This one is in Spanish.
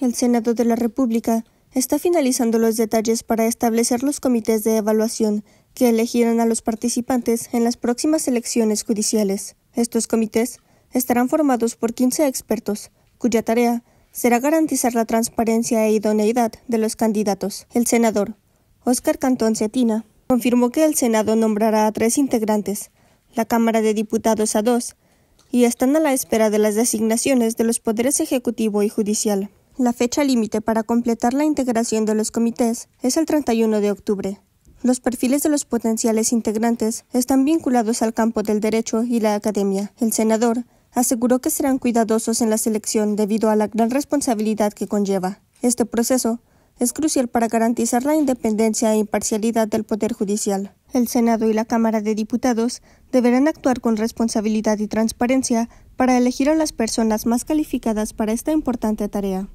El Senado de la República está finalizando los detalles para establecer los comités de evaluación que elegirán a los participantes en las próximas elecciones judiciales. Estos comités estarán formados por 15 expertos, cuya tarea será garantizar la transparencia e idoneidad de los candidatos. El senador, Óscar Cantón Cetina, confirmó que el Senado nombrará a tres integrantes, la Cámara de Diputados a dos, y están a la espera de las designaciones de los poderes ejecutivo y judicial. La fecha límite para completar la integración de los comités es el 31 de octubre. Los perfiles de los potenciales integrantes están vinculados al campo del derecho y la academia. El senador aseguró que serán cuidadosos en la selección debido a la gran responsabilidad que conlleva. Este proceso es crucial para garantizar la independencia e imparcialidad del Poder Judicial. El Senado y la Cámara de Diputados deberán actuar con responsabilidad y transparencia para elegir a las personas más calificadas para esta importante tarea.